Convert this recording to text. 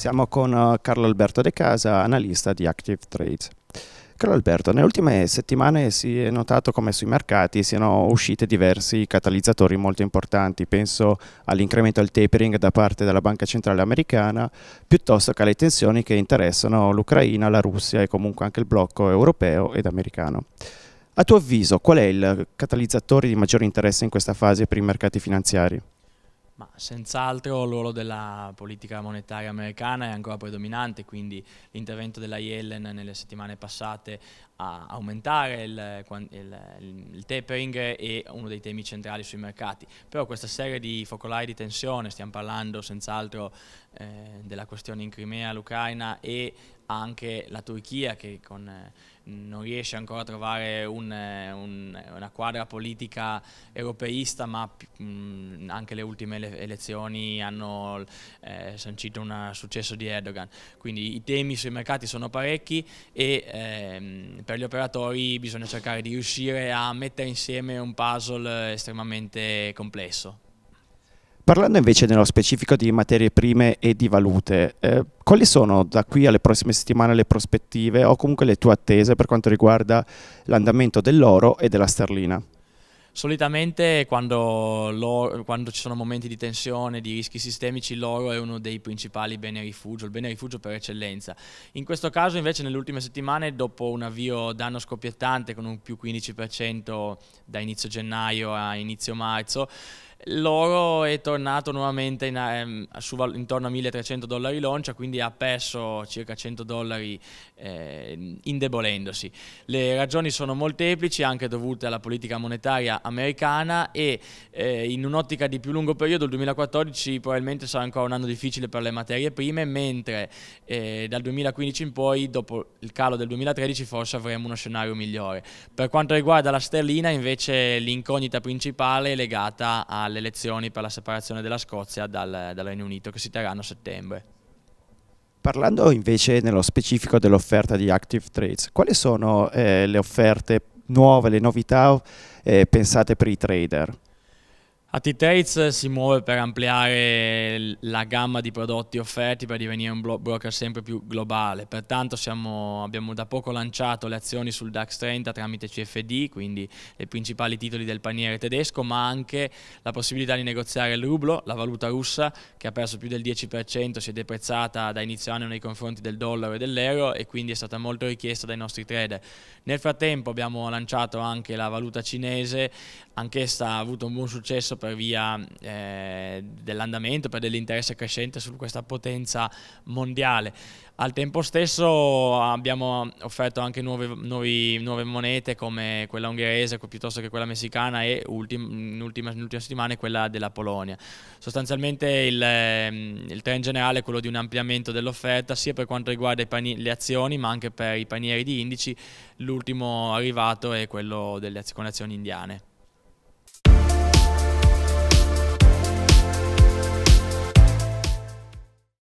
Siamo con eh, Carlo Alberto De Casa, analista di Active Trades. Carlo Alberto, nelle ultime settimane si è notato come sui mercati siano usciti diversi catalizzatori molto importanti, penso all'incremento del tapering da parte della Banca Centrale Americana, piuttosto che alle tensioni che interessano l'Ucraina, la Russia e comunque anche il blocco europeo ed americano. A tuo avviso, qual è il catalizzatore di maggiore interesse in questa fase per i mercati finanziari? Ma senz'altro il ruolo della politica monetaria americana è ancora predominante, quindi l'intervento della Yellen nelle settimane passate a aumentare il, il, il, tapering è uno dei temi centrali sui mercati. Però questa serie di focolai di tensione, stiamo parlando senz'altro eh, della questione in Crimea, l'Ucraina e anche la Turchia che con, eh, non riesce ancora a trovare un, eh, un, una quadra politica europeista, ma mh, mm, anche le ultime elezioni hanno eh, sancito un successo di Erdogan. Quindi i temi sui mercati sono parecchi e ehm, per gli operatori bisogna cercare di riuscire a mettere insieme un puzzle estremamente complesso. Parlando invece nello specifico di materie prime e di valute, eh, quali sono da qui alle prossime settimane le prospettive o comunque le tue attese per quanto riguarda l'andamento dell'oro e della sterlina? Solitamente quando, quando, ci sono momenti di tensione, di rischi sistemici, l'oro è uno dei principali bene rifugio, il bene rifugio per eccellenza. In questo caso invece nelle ultime settimane, dopo un avvio d'anno scoppiettante con un più 15% da inizio gennaio a inizio marzo, L'oro è tornato nuovamente in, ehm, su, intorno a 1300 dollari l'oncia, quindi ha perso circa 100 dollari eh, indebolendosi. Le ragioni sono molteplici, anche dovute alla politica monetaria americana e eh, in un'ottica di più lungo periodo il 2014 probabilmente sarà ancora un anno difficile per le materie prime, mentre eh, dal 2015 in poi, dopo il calo del 2013, forse avremo uno scenario migliore. Per quanto riguarda la sterlina, invece, l'incognita principale è legata al alle elezioni per la separazione della Scozia dal, dal Regno Unito che si terranno a settembre. Parlando invece nello specifico dell'offerta di Active Trades, quali sono eh, le offerte nuove, le novità eh, pensate per i trader? AT-Tates si muove per ampliare la gamma di prodotti offerti per divenire un broker sempre più globale, pertanto siamo, abbiamo da poco lanciato le azioni sul DAX 30 tramite CFD, quindi i principali titoli del paniere tedesco, ma anche la possibilità di negoziare il rublo, la valuta russa che ha perso più del 10%, si è deprezzata da inizio anno nei confronti del dollaro e dell'euro e quindi è stata molto richiesta dai nostri trader. Nel frattempo abbiamo lanciato anche la valuta cinese anch'essa ha avuto un buon successo per via eh, dell'andamento, per dell'interesse crescente su questa potenza mondiale. Al tempo stesso abbiamo offerto anche nuove, nuovi, nuove monete come quella ungherese piuttosto che quella messicana e ultim, ultima, nell'ultima settimana quella della Polonia. Sostanzialmente il, ehm, il trend generale è quello di un ampliamento dell'offerta sia per quanto riguarda le azioni ma anche per i panieri di indici, l'ultimo arrivato è quello delle, con le azioni indiane.